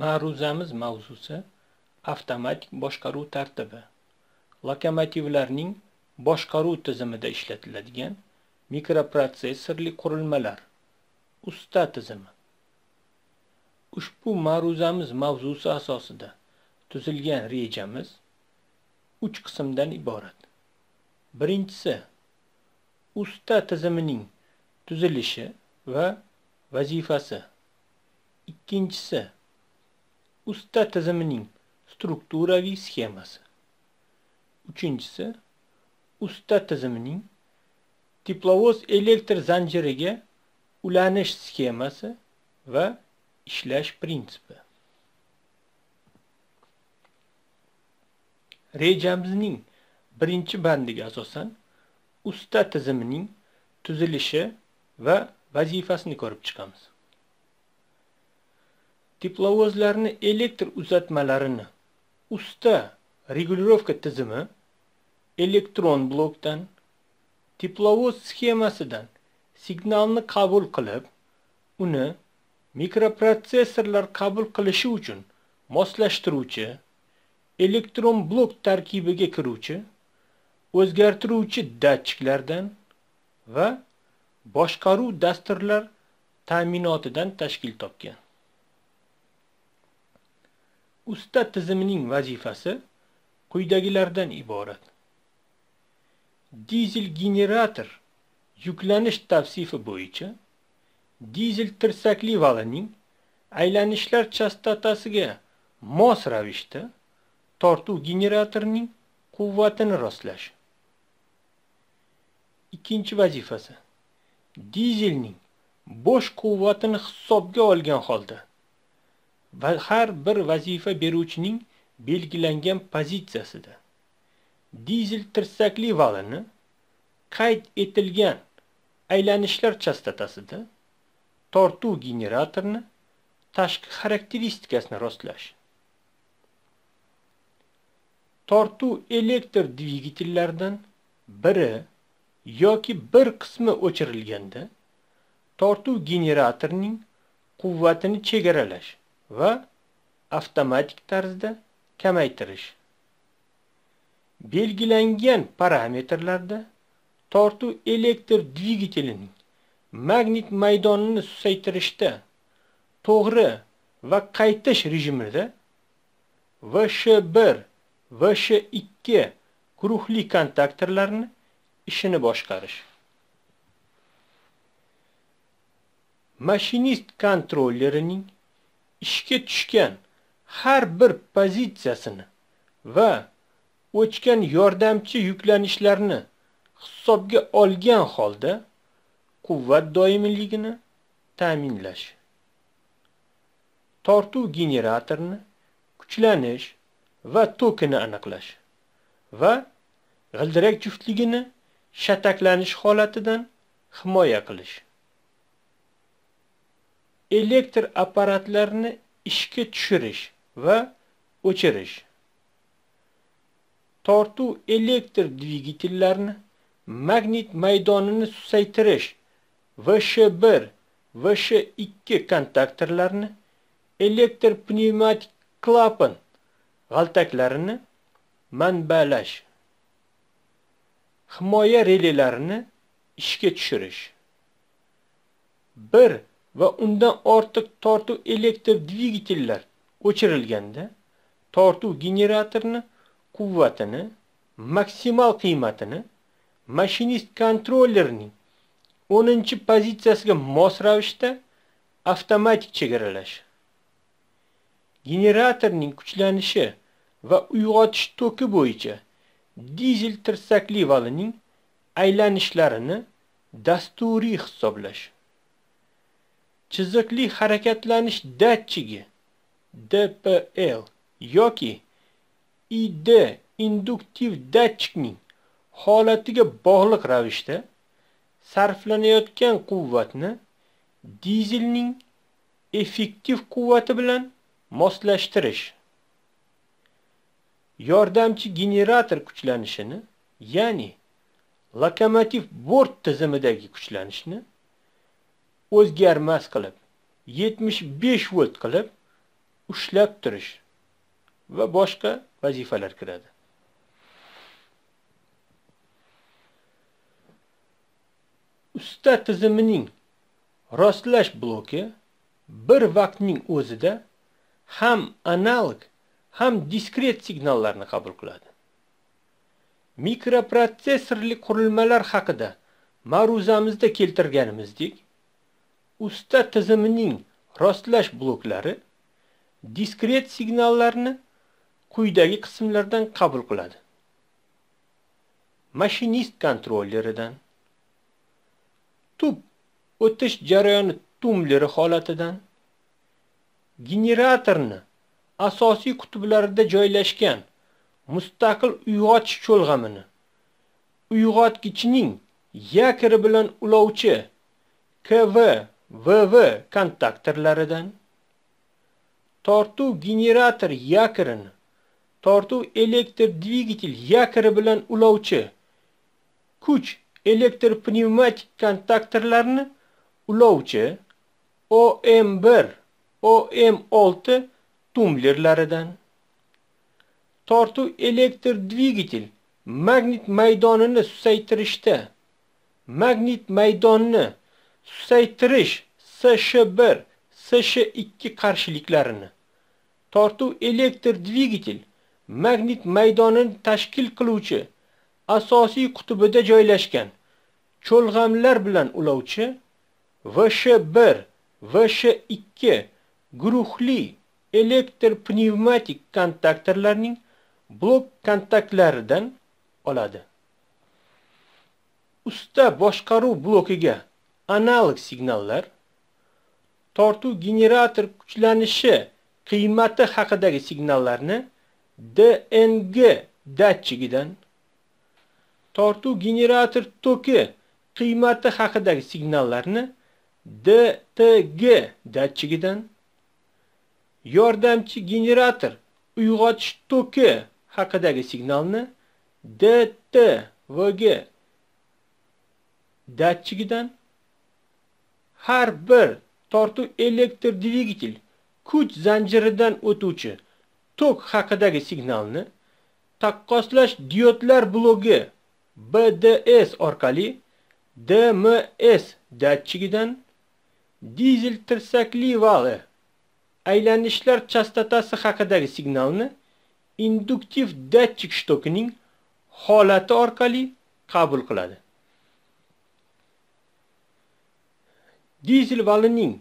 Ma'ruzamiz mavzusi avtomatik boshqaruv tartibi. Lokomotivlarning boshqaruv tizimida ishlatiladigan mikroprotsessorli qurilmalar. Usta tizimi. Ushbu ma'ruzamiz mavzusi asosida tuzilgan rejamiz 3 qismdan iborat. Birinchisi usta tizimining tuzilishi va vazifasi. Ikkinchisi usta tizimining strukturaviy sxemasi. Uchinchisi, usta tizimining teplovoz elektr zanjiriga ulanish sxemasi va ishlash prinsipi. Rejamizning birinchi bandiga asosan usta tizimining tuzilishi va vazifasini ko'rib chiqamiz. teplovozlarni elektr uzatmalarini usta regulirovka tizimi elektron blokdan teplovoz sxemasidan signalni qabul qilib, uni mikroprotsessorlar qabul qilishi uchun moslashtiruvchi elektron blok tarkibiga kiruvchi o'zgartiruvchi datchiklardan va boshqaruv dasturlar ta'minotidan tashkil topgan. usta tizimining vazifasi quyidagilardan iborat. Dizel generator yuklanish tavsifi bo'yicha dizel tirsakli valining aylanishlar chastotasiga mos ravishda tortuv generatorining quvvatini rostlash. Ikkinchi vazifasi dizelning bo'sh quvvatini hisobga olgan holda va har bir vazifa beruvchining belgilangan pozitsiyasida dizel tirsakli valini qayd etilgan aylanishlar chastotasida tortuv generatorini tashqi xarakteristikasini rostlash tortuv elektr dvigitellaridan biri yoki bir qismi o'chirilganda tortuv generatorining quvvatini chegaralash va avtomatik tarzda kamaytirish. Belgilangan parametrlarda tortuv elektr dvigatelining magnit maydonini susaytirishda to'g'ri va qaytish rejimida VSH1 VSH2 guruhli kontaktorlarni ishini boshqarish. Mashinist kontrollerining ishga tushgan har bir pozitsiyasini va o'chgan yordamchi yuklanishlarni hisobga olgan holda quvvat doimiyligini ta'minlash. Tortuv generatorini kuchlanish va tokini aniqlash va g'ildirak juftligini shataklanish holatidan himoya qilish. elektr apparatlarini ishga tushirish va o'chirish. Tortuv elektr dvigatellarini magnit maydonini susaytirish VSH1 VSH2 kontaktorlarini elektr pnevmatik klapan g'altaklarini manbalash himoya relelarini ishga tushirish 1 va undan ortiq tortuv elektr dvigatellar o'chirilganda tortuv generatorini quvvatini maksimal qiymatini mashinist kontrollerning o'ninchi pozitsiyasiga mos ravishda avtomatik chegaralash. Generatorning kuchlanishi va uyg'otish toki bo'yicha dizel tirsakli valining aylanishlarini dasturiy hisoblash chiziqli harakatlanish datchigi DPL yoki ID induktiv datchikning holatiga bog'liq ravishda sarflanayotgan quvvatni dizelning effektiv quvvati bilan moslashtirish yordamchi generator kuchlanishini, ya'ni lokomotiv bort tizimidagi kuchlanishni o'zgarmas qilib 75 volt qilib ushlab turish va boshqa vazifalar kiradi. Usta tizimining rostlash bloki bir vaqtning o'zida ham analog ham diskret signallarni qabul qiladi. Mikroprotsessorli qurilmalar haqida ma'ruzamizda keltirganimizdek, usta tizimining rostlash bloklari diskret signallarni quyidagi qismlardan qabul qiladi. Mashinist kontrolleridan, tub o'tish jarayoni tumleri holatidan, generatorni asosiy qutblarida joylashgan mustaqil uyg'otish cho'lg'amini, uyg'otgichning yakiri bilan ulovchi KV VV kontaktorlaridan tortuv generator yakirini tortuv elektr dvigatel yakiri bilan ulovchi kuch elektr pnevmatik kontaktorlarni ulovchi OM1 OM6 tumblerlaridan tortuv elektr dvigatel magnit maydonini susaytirishda magnit maydonni susaytirish SH1, SH2 qarshiliklarini tortuv elektr dvigatel magnit maydonini tashkil qiluvchi asosiy qutbida joylashgan cho'lg'amlar bilan ulovchi VSH1, VSH2 guruhli elektr pnevmatik kontaktorlarning blok kontaktlaridan oladi. Usta boshqaruv blokiga analog signallar tortu generator kuchlanishi qiymati haqidagi signallarni DNG datchigidan tortu generator toki qiymati haqidagi signallarni DTG datchigidan yordamchi generator uyg'otish toki haqidagi signalni DTVG datchigidan har bir tortuv elektr dvigatel kuch zanjiridan o'tuvchi tok haqidagi signalni taqqoslash diodlar blogi BDS orqali DMS datchigidan dizel tirsakli vali aylanishlar chastotasi haqidagi signalni induktiv datchik shtokining holati orqali qabul qiladi. dizel valining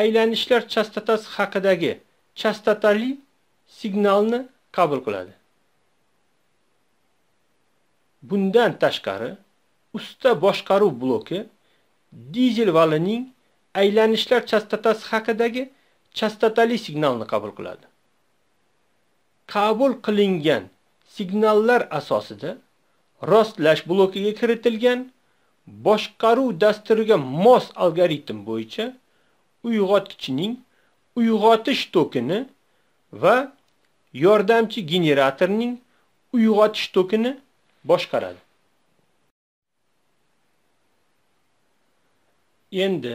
aylanishlar chastotasi haqidagi chastotali signalni qabul qiladi. Bundan tashqari, usta boshqaruv bloki dizel valining aylanishlar chastotasi haqidagi chastotali signalni qabul qiladi. Qabul qilingan signallar asosida rostlash blokiga kiritilgan boshqaruv dasturiga mos algoritm bo'yicha uyg'otgichning uyg'otish tokini va yordamchi generatorning uyg'otish tokini boshqaradi. Endi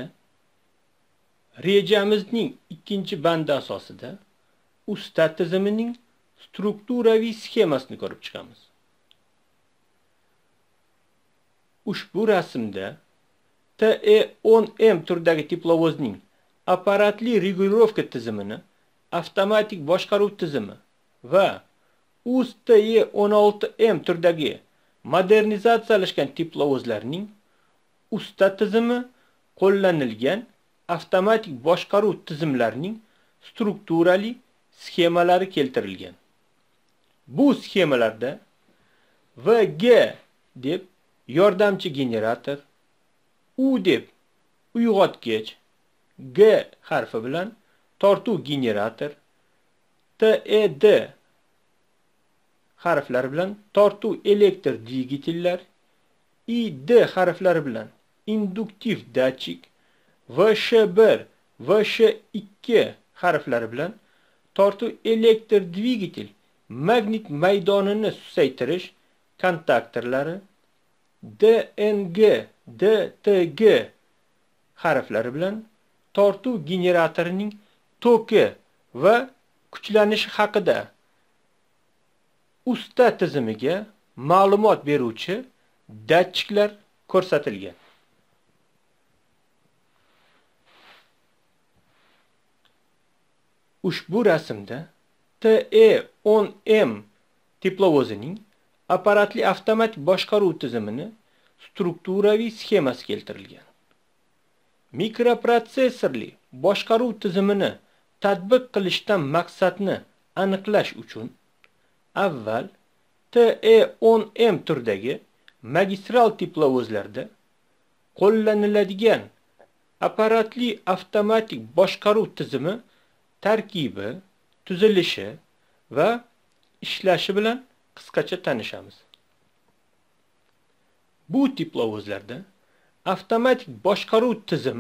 rejamizning ikkinchi bandi asosida ustat tizimining strukturaviy sxemasini ko'rib chiqamiz. Ushbu rasmda TE10M turdagi teplovozning apparatli regulirovka tizimini, avtomatik boshqaruv tizimi va UZ TE16M turdagi modernizatsiyalashgan teplovozlarning usta tizimi qo'llanilgan avtomatik boshqaruv tizimlarining strukturali sxemalari keltirilgan. Bu sxemalarda VG deb yordamchi generator, U deb uyg'otgich, G harfi bilan tortuv generator, TED harflari bilan tortuv elektr dvigatellar, ID harflari bilan induktiv datchik, VSH1, VSH2 harflari bilan tortuv elektr dvigatel magnit maydonini susaytirish kontaktorlari DNG, DTG harflari bilan tortuv generatorining toki va kuchlanishi haqida usta tizimiga ma'lumot beruvchi datchiklar ko'rsatilgan. Ushbu rasmda TE10M teplovozining apparatli avtomatik boshqaruv tizimini strukturaviy sxemasi keltirilgan. Mikroprotsessorli boshqaruv tizimini tatbiq qilishdan maqsadni aniqlash uchun avval TE10M turdagi magistral teplovozlarda qo'llaniladigan apparatli avtomatik boshqaruv tizimi tarkibi, tuzilishi va ishlashi bilan qisqacha tanishamiz. Bu tiplovozlarda avtomatik boshqaruv tizim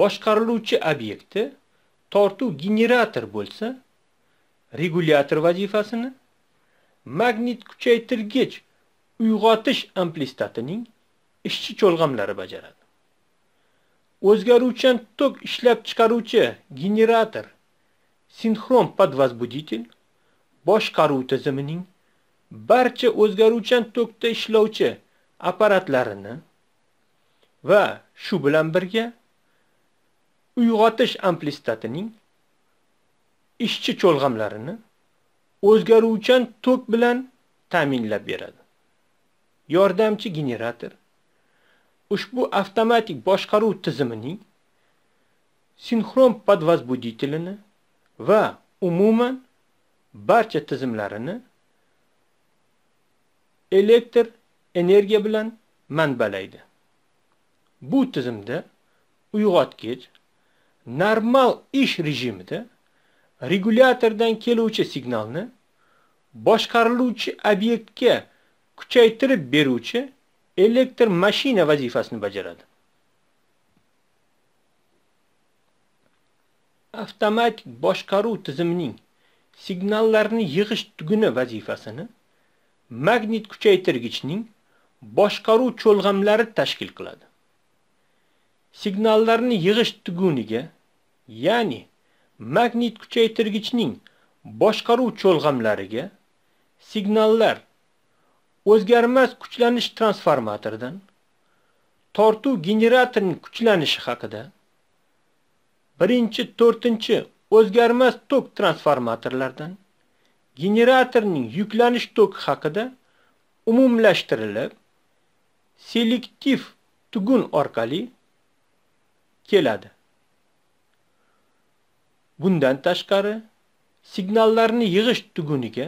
boshqariluvchi obyekti tortuv generator bo'lsa, regulyator vazifasini magnit kuchaytirgich uyg'otish amplistatining ishchi cho'lg'amlari bajaradi. O'zgaruvchan tok ishlab chiqaruvchi generator sinxron podvozbuditel boshqaruv tizimining barcha o'zgaruvchan tokda ishlovchi apparatlarini va shu bilan birga uyg'otish amplistatining ishchi cho'lg'amlarini o'zgaruvchan tok bilan ta'minlab beradi. Yordamchi generator ushbu avtomatik boshqaruv tizimining sinxron podvozbuditelini va umuman barcha tizimlarini elektr energiya bilan manbalaydi. Bu tizimda uyg'otgich normal ish rejimida regulyatordan keluvchi signalni boshqariluvchi obyektga kuchaytirib beruvchi elektr mashina vazifasini bajaradi. Avtomatik boshqaruv tizimining signallarni yig'ish tuguni vazifasini magnit kuchaytirgichning boshqaruv cho'lg'amlari tashkil qiladi. Signallarni yig'ish tuguniga, ya'ni magnit kuchaytirgichning boshqaruv cho'lg'amlariga signallar o'zgarmas kuchlanish transformatoridan tortuv generatorining kuchlanishi haqida 1-4 o'zgarmas tok transformatorlardan generatorning yuklanish toki haqida umumlashtirilib, selektiv tugun orqali keladi. Bundan tashqari, signallarni yig'ish tuguniga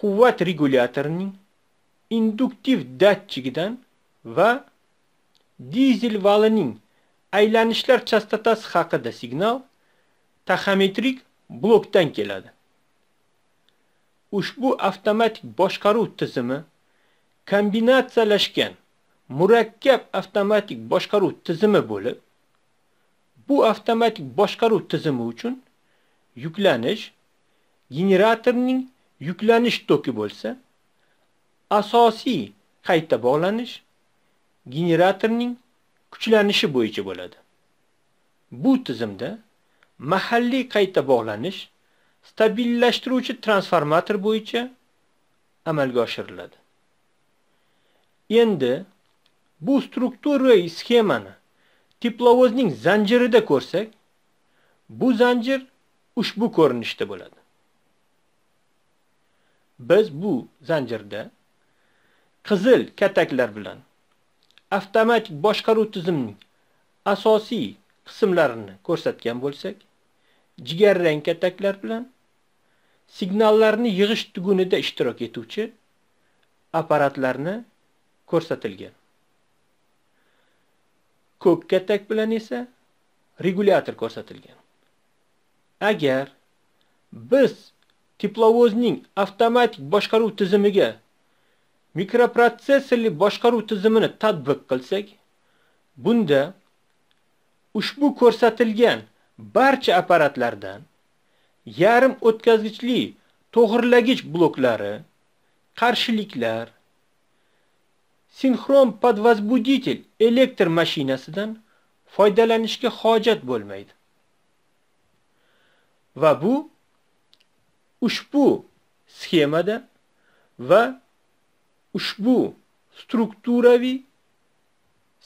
quvvat regulyatorining induktiv datchigidan va dizel valining aylanishlar chastotasi haqida signal taxometrik blokdan keladi. ushbu avtomatik boshqaruv tizimi kombinatsiyalashgan murakkab avtomatik boshqaruv tizimi bo'lib, bu avtomatik boshqaruv tizimi uchun yuklanish generatorning yuklanish toki bo'lsa, asosiy qayta bog'lanish generatorning kuchlanishi bo'yicha bo'ladi. Bu tizimda mahalliy qayta bog'lanish stabillashtiruvchi transformator bo'yicha amalga oshiriladi. Endi bu struktura sxemani teplovozning zanjirida ko'rsak, bu zanjir ushbu ko'rinishda bo'ladi. Biz bu zanjirda qizil kataklar bilan avtomatik boshqaruv tizimining asosiy qismlarini ko'rsatgan bo'lsak, jigarrang kataklar bilan signallarni yig'ish tugunida ishtirok etuvchi apparatlarni ko'rsatilgan. Ko'k katak bilan esa regulyator ko'rsatilgan. Agar biz teplovozning avtomatik boshqaruv tizimiga mikroprotsessorli boshqaruv tizimini tatbiq qilsak, bunda ushbu ko'rsatilgan barcha apparatlardan yarim o'tkazgichli to'g'irlagich bloklari, qarshiliklar, sinxron podvozbuditel elektr mashinasidan foydalanishga hojat bo'lmaydi. Va bu ushbu sxemada va ushbu strukturaviy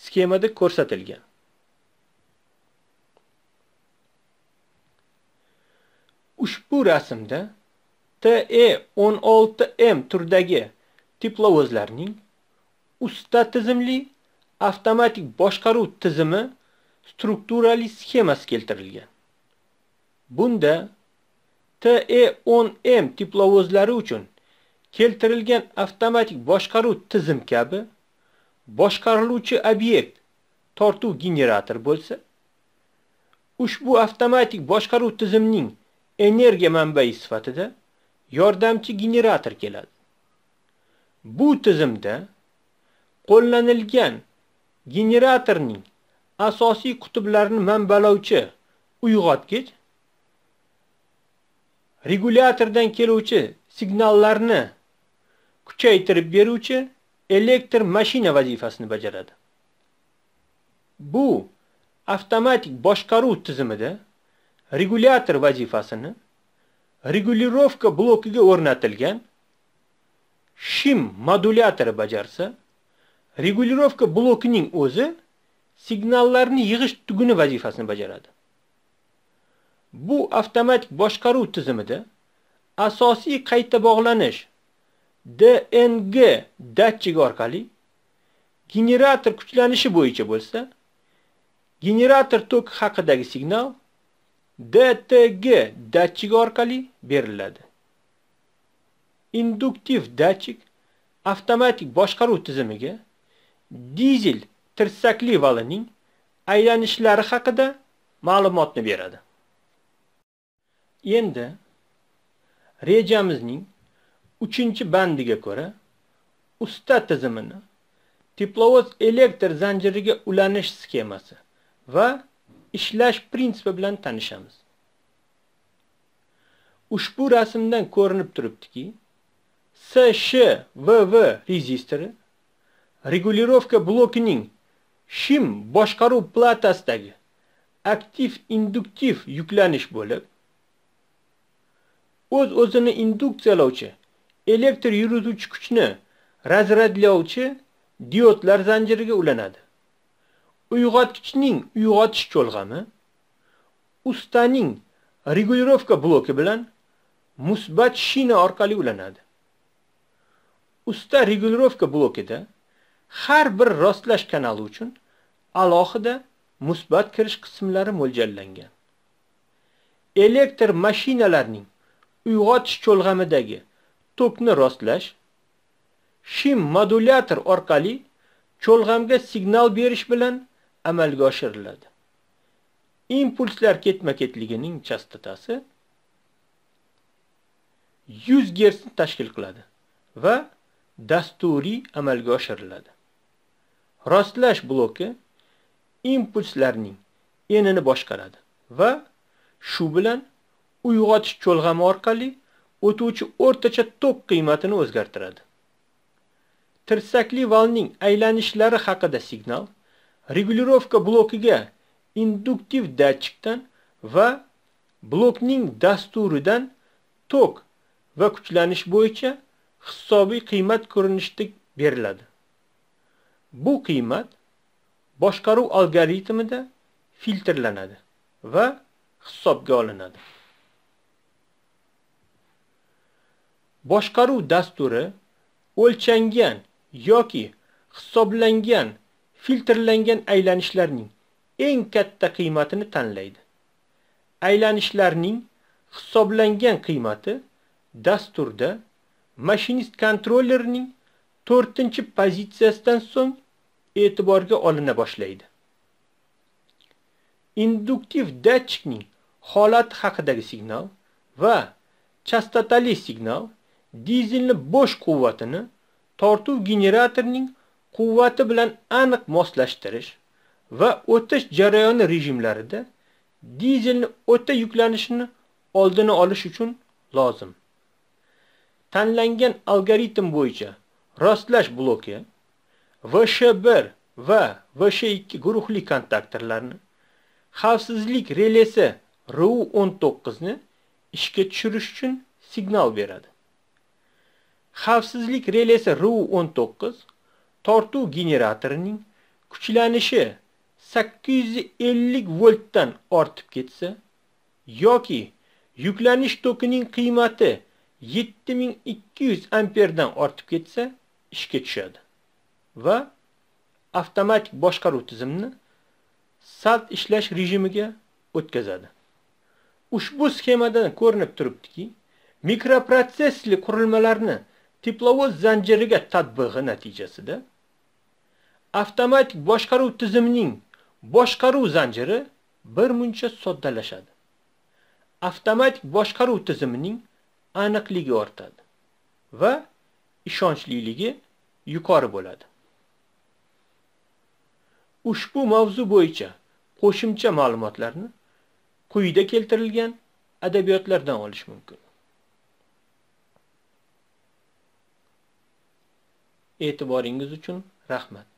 sxemada ko'rsatilgan. Ushbu rasmda TE16M turdagi teplovozlarning usta tizimli avtomatik boshqaruv tizimi strukturali sxemasi keltirilgan. Bunda TE10M teplovozlari uchun keltirilgan avtomatik boshqaruv tizim kabi boshqariluvchi obyekt tortuv generator bo'lsa, ushbu avtomatik boshqaruv tizimining energiya manbai sifatida yordamchi generator keladi. Bu tizimda qo'llanilgan generatorning asosiy qutblarini manbalovchi uyg'otgich regulyatordan keluvchi signallarni kuchaytirib beruvchi elektr mashina vazifasini bajaradi. Bu avtomatik boshqaruv tizimida regulyator vazifasini regulirovka blokiga o'rnatilgan shim modulyatori bajarsa, regulirovka blokining o'zi signallarni yig'ish tuguni vazifasini bajaradi. Bu avtomatik boshqaruv tizimida asosiy qayta bog'lanish DNG datchigi orqali generator kuchlanishi bo'yicha bo'lsa, generator toki haqidagi signal DTG datchik orqali beriladi. Induktiv datchik avtomatik boshqaruv tizimiga dizel tirsakli valining aylanishlari haqida ma'lumotni beradi. Endi rejamizning 3-bandiga ko'ra usta tizimini teplovoz elektr zanjiriga ulanish sxemasi va ishlash prinsipi bilan tanishamiz. Ushbu rasmdan ko'rinib turibdiki, vv rezistori regulirovka blokining shim boshqaruv platasidagi aktiv-induktiv yuklanish bo'lib, o'z o'zini induksiyalovchi elektr yurituvchi kuchni razradlovchi diodlar zanjiriga ulanadi. uyg'otgichning uyg'otish cho'lg'ami ustaning regulirovka bloki bilan musbat shina orqali ulanadi. Usta regulirovka blokida har bir rostlash kanali uchun alohida musbat kirish qismlari mo'ljallangan. Elektr mashinalarning uyg'otish cho'lg'amidagi tokni rostlash shim modulyator orqali cho'lg'amga signal berish bilan amalga oshiriladi. Impulslar ketma-ketligining chastotasi 100 Hz ni tashkil qiladi va dasturiy amalga oshiriladi. Rostlash bloki impulslarning enini boshqaradi va shu bilan uyg'otish cho'lg'ami orqali o'tuvchi o'rtacha tok qiymatini o'zgartiradi. Tirsakli valning aylanishlari haqida signal regulirovka blokiga induktiv datchikdan va blokning dasturidan tok va kuchlanish bo'yicha hisobiy qiymat ko'rinishida beriladi. Bu qiymat boshqaruv algoritmida filtrlanadi va hisobga olinadi. Boshqaruv dasturi o'lchangan yoki hisoblangan filtrlangan aylanishlarning eng katta qiymatini tanlaydi. Aylanishlarning hisoblangan qiymati dasturda mashinist kontrollerning 4-pozitsiyasidan so'ng e'tiborga olina boshlaydi. Induktiv datchikning holat haqidagi signal va chastotali signal dizelni bo'sh quvvatini tortuv generatorning quvvati bilan aniq moslashtirish va o'tish jarayoni rejimlarida dizelni o'ta yuklanishini oldini olish uchun lozim. Tanlangan algoritm bo'yicha rostlash bloki VSH1 va VSH2 guruhli kontaktorlarni xavfsizlik relesi RU19 ni ishga tushirish uchun signal beradi. Xavfsizlik relesi RU19 tortuv generatorining kuchlanishi 850 voltdan ortib ketsa yoki yuklanish tokining qiymati 7200 amperdan ortib ketsa ishga tushadi va avtomatik boshqaruv tizimini salt ishlash rejimiga o'tkazadi. Ushbu sxemadan ko'rinib turibdiki, mikroprotsessorli qurilmalarni teplovoz zanjiriga tatbiqi natijasida avtomatik boshqaruv tizimining boshqaruv zanjiri bir muncha soddalashadi. Avtomatik boshqaruv tizimining aniqligi ortadi va ishonchliligi yuqori bo'ladi. Ushbu mavzu bo'yicha qo'shimcha ma'lumotlarni quyida keltirilgan adabiyotlardan olish mumkin. E'tiboringiz uchun rahmat.